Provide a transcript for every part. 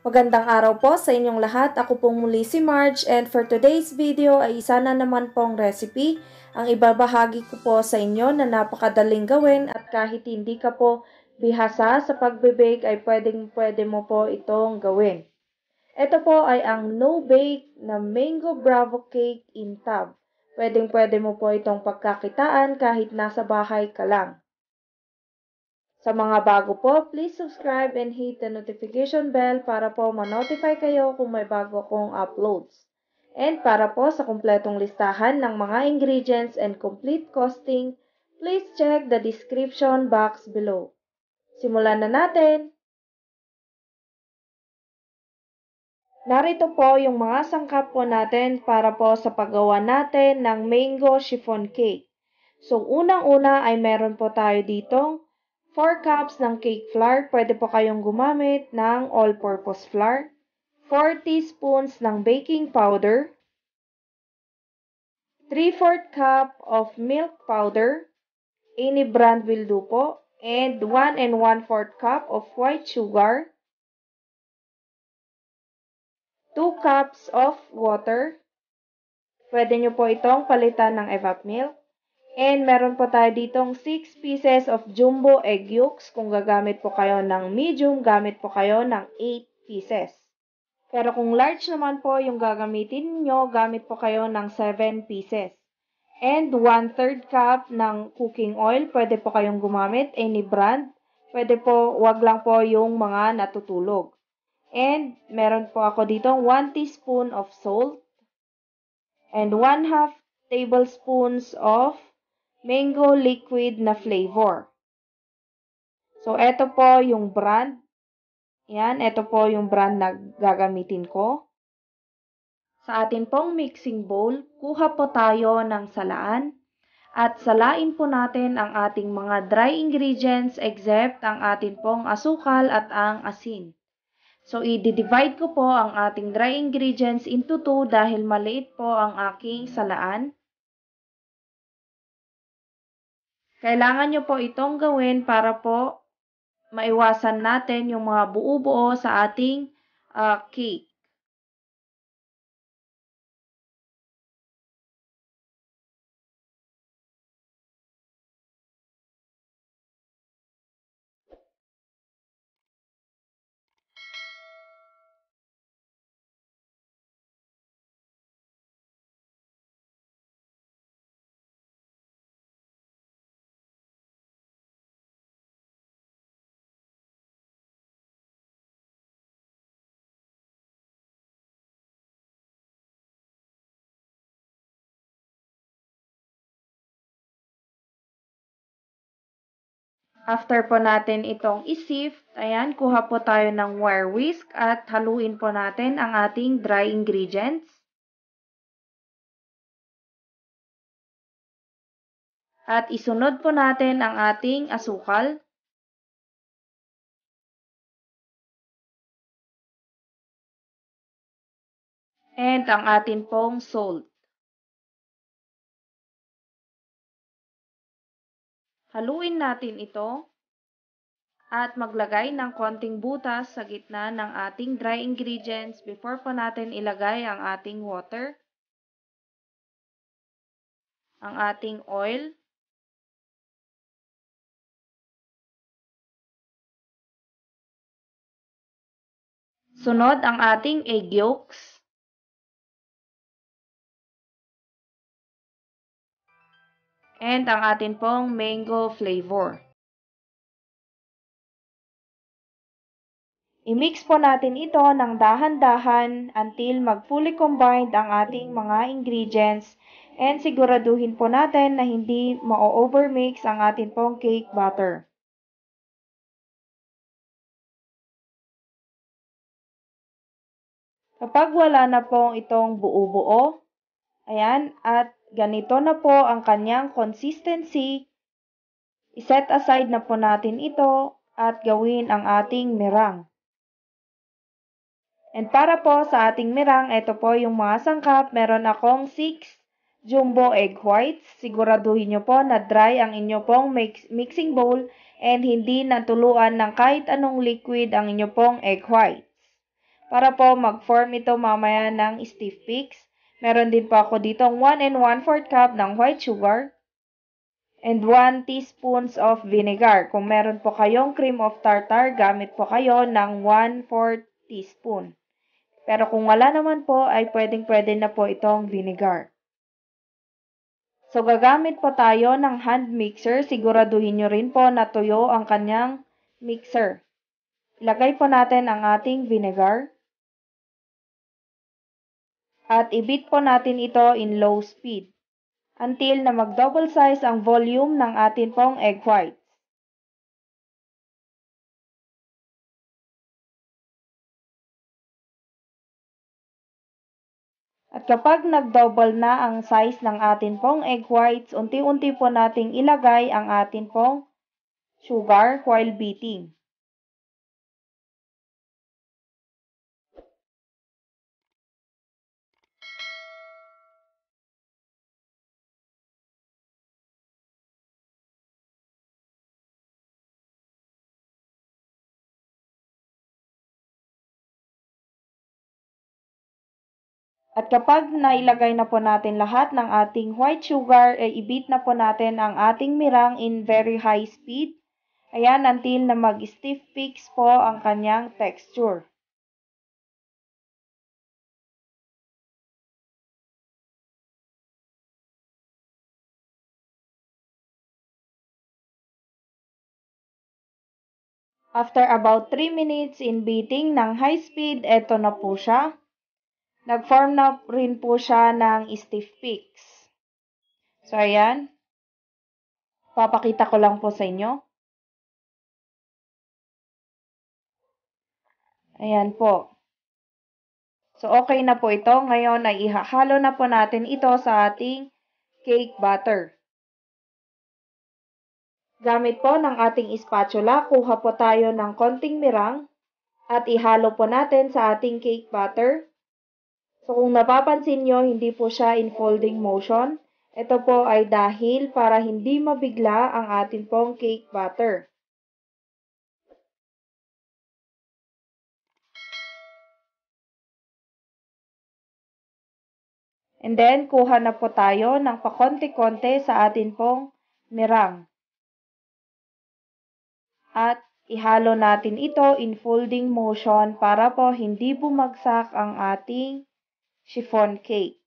Magandang araw po sa inyong lahat. Ako pong muli si Marge and for today's video ay isa na naman pong recipe ang ibabahagi ko po sa inyo na napakadaling gawin at kahit hindi ka po bihasa sa pagbe-bake ay pwedeng pwede mo po itong gawin. Ito po ay ang no-bake na Mango Bravo Cake in Tub. Pwedeng pwede mo po itong pagkakitaan kahit nasa bahay ka lang. Sa mga bago po, please subscribe and hit the notification bell para po ma-notify kayo kung may bago kong uploads. And para po sa kumpletong listahan ng mga ingredients and complete costing, please check the description box below. Simulan na natin! Narito po yung mga sangkap po natin para po sa paggawa natin ng mango chiffon cake. So, unang-una ay meron po tayo ditong 4 cups ng cake flour, pwede po kayong gumamit ng all-purpose flour. 4 teaspoons ng baking powder. 3-4 cup of milk powder. Any brand will do po. And 1 and 1-4 cup of white sugar. 2 cups of water. Pwede nyo po itong palitan ng evap milk. And meron po tayo ditong 6 pieces of jumbo egg yolks. Kung gagamit po kayo ng medium, gamit po kayo ng 8 pieces. Pero kung large naman po yung gagamitin nyo, gamit po kayo ng 7 pieces. And 1 third cup ng cooking oil, pwede po kayong gumamit, any brand. Pwede po, wag lang po yung mga natutulog. And meron po ako ditong 1 teaspoon of salt and 1 half tablespoons of mango liquid na flavor. So, eto po yung brand. Yan, eto po yung brand na gagamitin ko. Sa atin pong mixing bowl, kuha po tayo ng salaan at salain po natin ang ating mga dry ingredients except ang atin pong asukal at ang asin. So, i-divide ko po ang ating dry ingredients into 2 dahil maliit po ang aking salaan. Kailangan nyo po itong gawin para po maiwasan natin yung mga buo-buo sa ating uh, cake. After po natin itong isift, ayan, kuha po tayo ng wire whisk at haluin po natin ang ating dry ingredients. At isunod po natin ang ating asukal. And ang atin pong salt. Haluin natin ito at maglagay ng konting butas sa gitna ng ating dry ingredients before po natin ilagay ang ating water, ang ating oil, sunod ang ating egg yolks, and ang atin pong mango flavor. I-mix po natin ito ng dahan-dahan until mag-fully combined ang ating mga ingredients and siguraduhin po natin na hindi ma-overmix ang atin pong cake batter. Kapag wala na pong itong buo-buo, ayan, at Ganito na po ang kanyang consistency. I-set aside na po natin ito at gawin ang ating merang. And para po sa ating merang, ito po yung mga sangkap. Meron akong 6 jumbo egg whites. Siguraduhin nyo po na dry ang inyo pong mix mixing bowl and hindi natuluan ng kahit anong liquid ang inyo pong egg whites. Para po mag-form ito mamaya ng stiff peaks. Meron din po ako ditong 1 and 1 4 cup ng white sugar and 1 teaspoons of vinegar. Kung meron po kayong cream of tartar, gamit po kayo ng 1 4 teaspoon. Pero kung wala naman po, ay pwedeng-pwede na po itong vinegar. So, gagamit po tayo ng hand mixer. Siguraduhin nyo rin po na tuyo ang kanyang mixer. Ilagay po natin ang ating vinegar at ibit po natin ito in low speed until na mag-double size ang volume ng atin pong egg whites. At kapag nag-double na ang size ng atin pong egg whites, unti-unti po nating ilagay ang atin pong sugar while beating. At kapag nailagay na po natin lahat ng ating white sugar, eh, ibit na po natin ang ating mirang in very high speed. Ayan, until na mag-stiff peaks po ang kanyang texture. After about 3 minutes in beating ng high speed, eto na po siya. Nag-form na rin po siya ng stiff peaks. So, ayan. Papakita ko lang po sa inyo. Ayan po. So, okay na po ito. Ngayon ay ihahalo na po natin ito sa ating cake batter. Gamit po ng ating spatula, kuha po tayo ng konting mirang at ihalo po natin sa ating cake batter. So kung napapansin nyo, hindi po siya in folding motion. Ito po ay dahil para hindi mabigla ang atin pong cake batter. And then, kuha na po tayo ng pakonti-konti sa atin pong meringue. At ihalo natin ito in folding motion para po hindi bumagsak ang ating chiffon cake.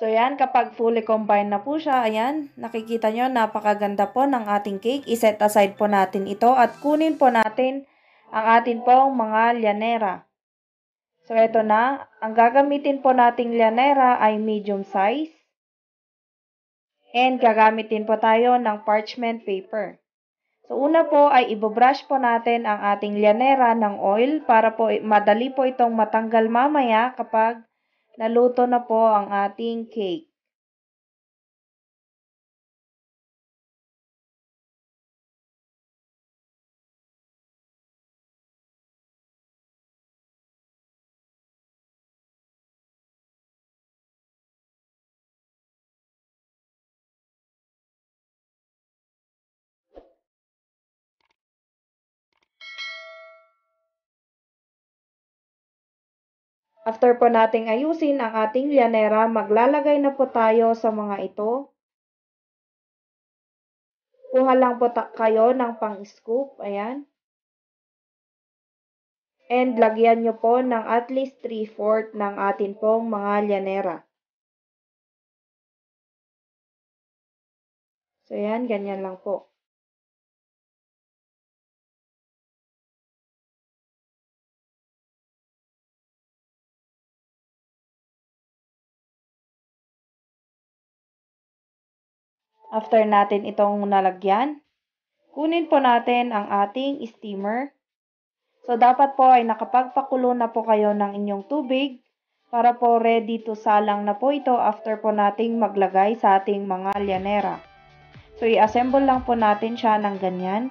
So, yan, kapag fully combined na po siya, ayan, nakikita nyo, napakaganda po ng ating cake. I-set aside po natin ito at kunin po natin ang atin pong mga lyanera. So, ito na. Ang gagamitin po nating lyanera ay medium size. And gagamitin po tayo ng parchment paper. So, una po ay ibobrush po natin ang ating lyanera ng oil para po madali po itong matanggal mamaya kapag Naluto na po ang ating cake. After po nating ayusin ang ating lyanera, maglalagay na po tayo sa mga ito. Kuha lang po kayo ng pang-scoop. Ayan. And lagyan nyo po ng at least 3 4 ng atin pong mga lyanera. So, ayan. Ganyan lang po. After natin itong nalagyan, kunin po natin ang ating steamer. So, dapat po ay nakapagpakulo na po kayo ng inyong tubig para po ready to salang na po ito after po nating maglagay sa ating mga lyanera. So, i-assemble lang po natin siya ng ganyan.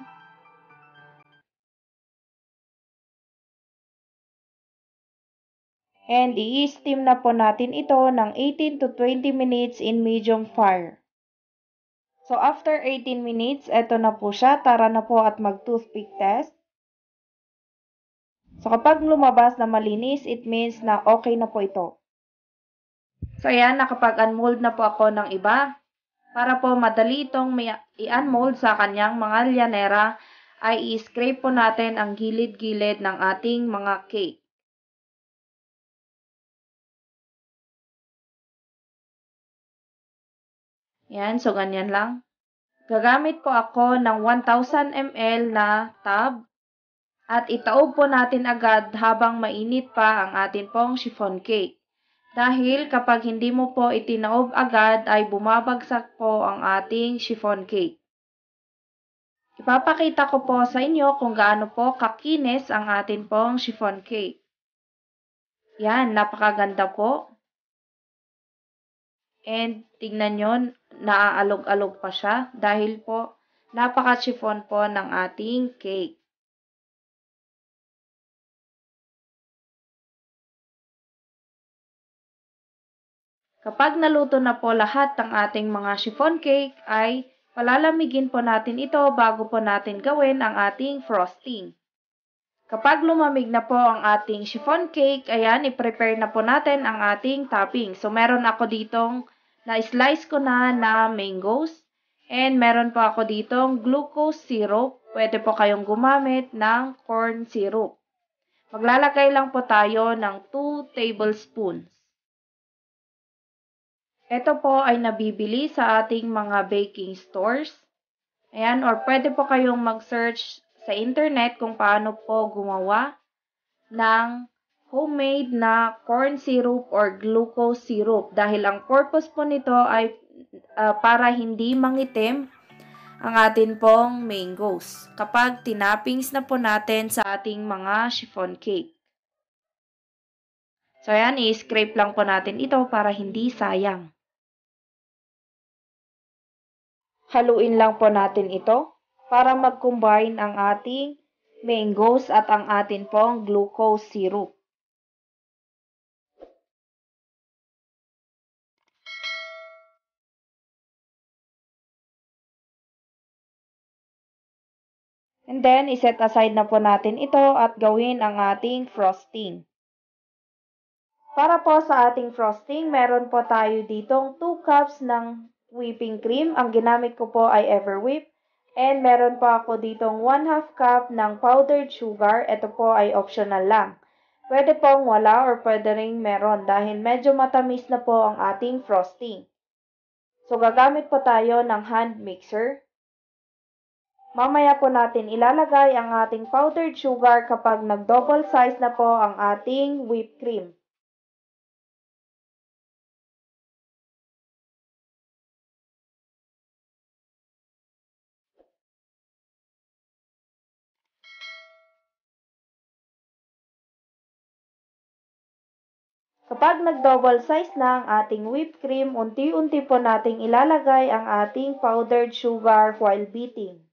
And i-steam na po natin ito ng 18 to 20 minutes in medium fire. So, after 18 minutes, eto na po siya. Tara na po at mag-toothpick test. So, kapag lumabas na malinis, it means na okay na po ito. So, ayan, nakapag-unmold na po ako ng iba. Para po madali itong i-unmold sa kanyang mga lyanera, ay i-scrape po natin ang gilid-gilid ng ating mga cake. Yan, so ganyan lang. Gagamit po ako ng 1,000 ml na tub. at itaob po natin agad habang mainit pa ang atin pong chiffon cake. Dahil kapag hindi mo po itinaob agad ay bumabagsak po ang ating chiffon cake. Ipapakita ko po sa inyo kung gaano po kakinis ang atin pong chiffon cake. Yan, napakaganda po. And tignan nyo, naaalog-alog pa siya dahil po napaka-chiffon po ng ating cake. Kapag naluto na po lahat ng ating mga chiffon cake ay palalamigin po natin ito bago po natin gawin ang ating frosting. Kapag lumamig na po ang ating chiffon cake, ayan, i-prepare na po natin ang ating topping. So, meron ako ditong na-slice ko na na mangoes. And meron pa ako ditong glucose syrup. Pwede po kayong gumamit ng corn syrup. Maglalagay lang po tayo ng 2 tablespoons. Ito po ay nabibili sa ating mga baking stores. Ayan, or pwede po kayong mag-search sa internet kung paano po gumawa ng homemade na corn syrup or glucose syrup dahil ang purpose po nito ay uh, para hindi mangitim ang atin pong mangoes kapag tinappings na po natin sa ating mga chiffon cake. So ayan, i-scrape lang po natin ito para hindi sayang. Haluin lang po natin ito para mag-combine ang ating mangoes at ang atin pong glucose syrup. And then, iset aside na po natin ito at gawin ang ating frosting. Para po sa ating frosting, meron po tayo ditong 2 cups ng whipping cream. Ang ginamit ko po ay ever whip. And meron po ako ditong 1 half cup ng powdered sugar. Ito po ay optional lang. Pwede pong wala or pwede rin meron dahil medyo matamis na po ang ating frosting. So, gagamit po tayo ng hand mixer. Mamaya po natin ilalagay ang ating powdered sugar kapag nag-double size na po ang ating whipped cream. Kapag nag-double size na ang ating whipped cream, unti-unti po nating ilalagay ang ating powdered sugar while beating.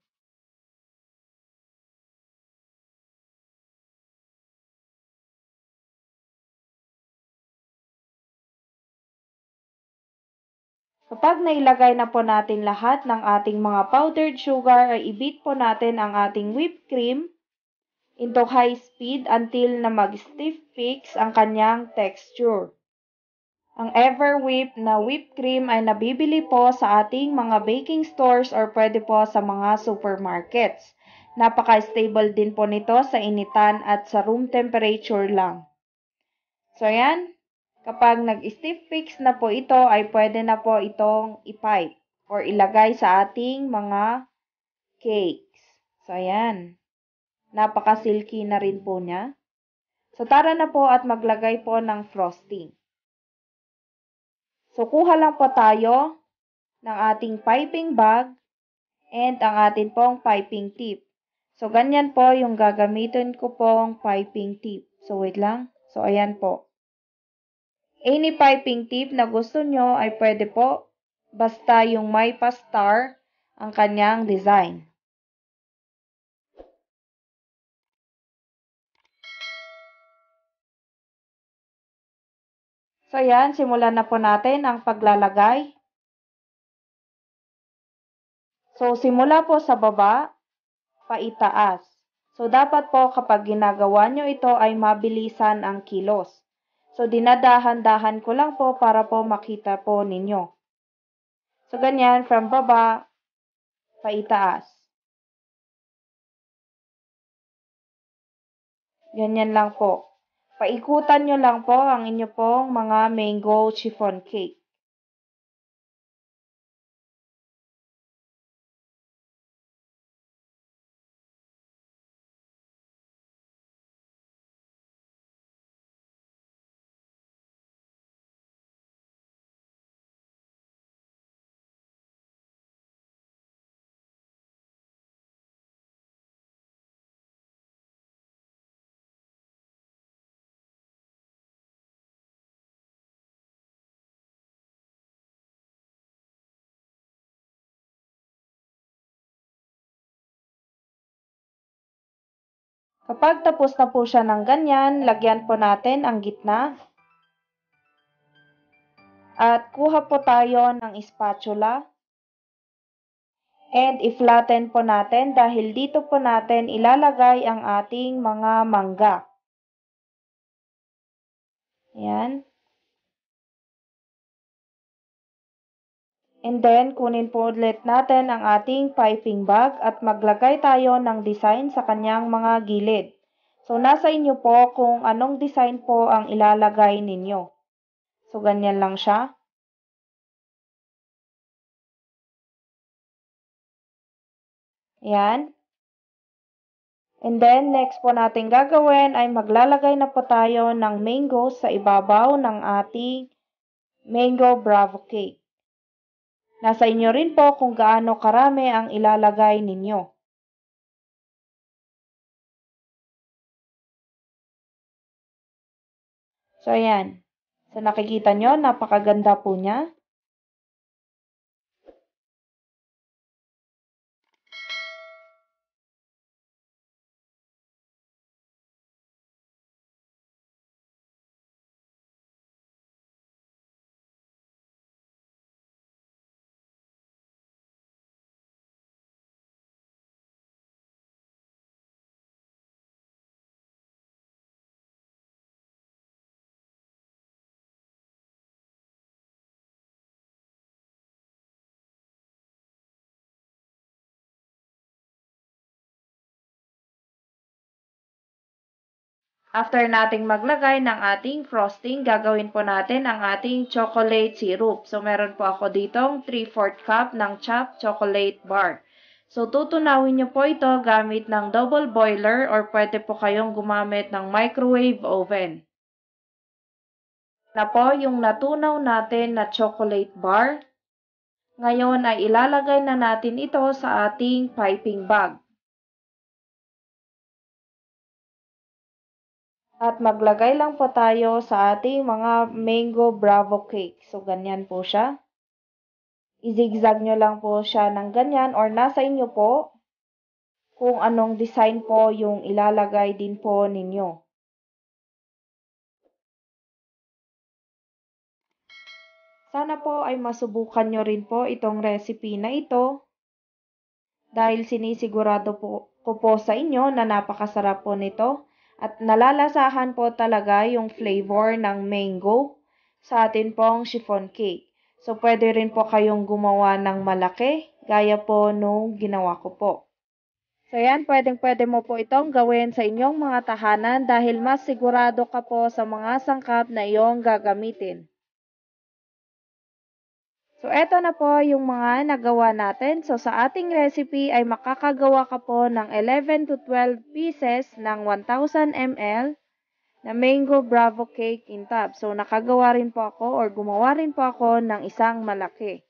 Kapag nailagay na po natin lahat ng ating mga powdered sugar, ay ibit po natin ang ating whipped cream into high speed until na mag-stiff fix ang kanyang texture. Ang Ever Whip na whipped cream ay nabibili po sa ating mga baking stores or pwede po sa mga supermarkets. Napaka-stable din po nito sa initan at sa room temperature lang. So, ayan, Kapag nag-stiff fix na po ito, ay pwede na po itong ipipe or ilagay sa ating mga cakes. So, ayan. Napaka-silky na rin po niya. So, tara na po at maglagay po ng frosting. So, kuha lang po tayo ng ating piping bag and ang atin pong piping tip. So, ganyan po yung gagamitin ko pong piping tip. So, wait lang. So, ayan po. Any piping tip na gusto nyo ay pwede po basta yung may pa-star ang kanyang design. So, yan. Simulan na po natin ang paglalagay. So, simula po sa baba, paitaas. So, dapat po kapag ginagawa nyo ito ay mabilisan ang kilos. So, dinadahan-dahan ko lang po para po makita po ninyo. So, ganyan, from baba, paitaas. Ganyan lang po. Paikutan nyo lang po ang inyo pong mga mango chiffon cake. Kapag tapos na po siya ng ganyan, lagyan po natin ang gitna. At kuha po tayo ng spatula. And i-flatten po natin dahil dito po natin ilalagay ang ating mga mangga. Ayan. And then, kunin po ulit natin ang ating piping bag at maglagay tayo ng design sa kanyang mga gilid. So, nasa inyo po kung anong design po ang ilalagay ninyo. So, ganyan lang siya. Ayan. And then, next po natin gagawin ay maglalagay na po tayo ng mango sa ibabaw ng ating mango bravo cake. Nasa inyo rin po kung gaano karami ang ilalagay ninyo. So, ayan. So, nakikita nyo, napakaganda po niya. After nating maglagay ng ating frosting, gagawin po natin ang ating chocolate syrup. So, meron po ako ditong 3-4 cup ng chopped chocolate bar. So, tutunawin nyo po ito gamit ng double boiler or pwede po kayong gumamit ng microwave oven. Na po yung natunaw natin na chocolate bar. Ngayon ay ilalagay na natin ito sa ating piping bag. At maglagay lang po tayo sa ating mga mango bravo cake. So, ganyan po siya. Izigzag nyo lang po siya ng ganyan or nasa inyo po kung anong design po yung ilalagay din po ninyo. Sana po ay masubukan nyo rin po itong recipe na ito dahil sinisigurado po ko po sa inyo na napakasarap po nito at nalalasahan po talaga yung flavor ng mango sa atin pong chiffon cake. So, pwede rin po kayong gumawa ng malaki, gaya po nung ginawa ko po. So yan, pwedeng pwede mo po itong gawin sa inyong mga tahanan dahil mas sigurado ka po sa mga sangkap na iyong gagamitin. So, eto na po yung mga nagawa natin. So, sa ating recipe ay makakagawa ka po ng 11 to 12 pieces ng 1,000 ml na mango bravo cake in tub. So, nakagawa rin po ako or gumawa rin po ako ng isang malaki.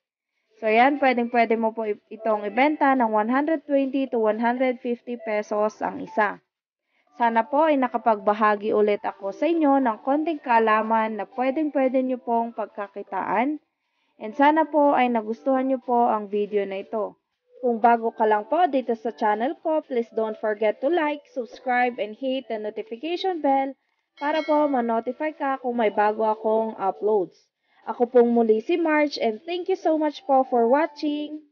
So, yan, pwedeng pwede mo po itong ibenta ng 120 to 150 pesos ang isa. Sana po ay nakapagbahagi ulit ako sa inyo ng konting kaalaman na pwedeng pwede nyo pong pagkakitaan And sana po ay nagustuhan nyo po ang video na ito. Kung bago ka lang po dito sa channel ko, please don't forget to like, subscribe, and hit the notification bell para po ma-notify ka kung may bago akong uploads. Ako pong muli si March and thank you so much po for watching!